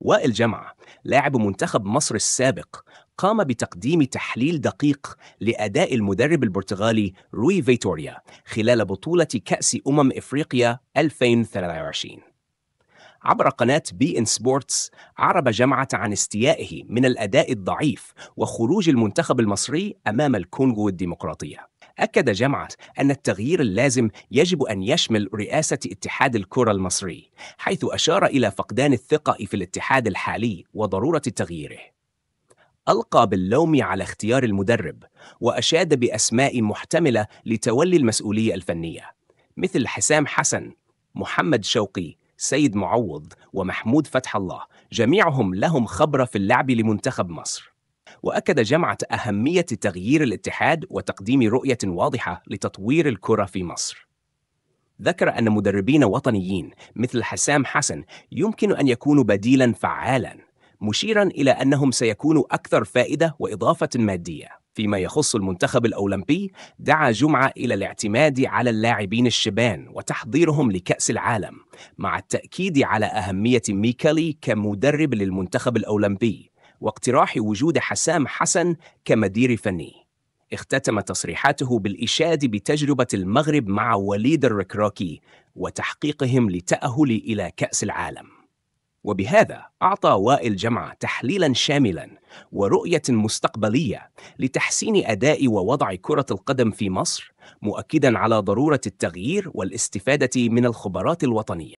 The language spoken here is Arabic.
وائل جمعة لاعب منتخب مصر السابق قام بتقديم تحليل دقيق لأداء المدرب البرتغالي روي فيتوريا خلال بطولة كأس أمم إفريقيا 2023 عبر قناة بي إن سبورتس عرب جمعة عن استيائه من الأداء الضعيف وخروج المنتخب المصري أمام الكونغو الديمقراطية أكد جمعة أن التغيير اللازم يجب أن يشمل رئاسة اتحاد الكرة المصري، حيث أشار إلى فقدان الثقة في الاتحاد الحالي وضرورة تغييره. ألقى باللوم على اختيار المدرب، وأشاد بأسماء محتملة لتولي المسؤولية الفنية، مثل حسام حسن، محمد شوقي، سيد معوض ومحمود فتح الله، جميعهم لهم خبرة في اللعب لمنتخب مصر. وأكد جمعة أهمية تغيير الاتحاد وتقديم رؤية واضحة لتطوير الكرة في مصر. ذكر أن مدربين وطنيين مثل حسام حسن يمكن أن يكونوا بديلاً فعالاً، مشيراً إلى أنهم سيكونوا أكثر فائدة وإضافة مادية. فيما يخص المنتخب الأولمبي، دعا جمعة إلى الاعتماد على اللاعبين الشبان وتحضيرهم لكأس العالم، مع التأكيد على أهمية ميكالي كمدرب للمنتخب الأولمبي، واقتراح وجود حسام حسن كمدير فني اختتم تصريحاته بالإشاد بتجربة المغرب مع وليد الركراكي وتحقيقهم لتأهل إلى كأس العالم وبهذا أعطى وائل جمعة تحليلا شاملا ورؤية مستقبلية لتحسين أداء ووضع كرة القدم في مصر مؤكدا على ضرورة التغيير والاستفادة من الخبرات الوطنية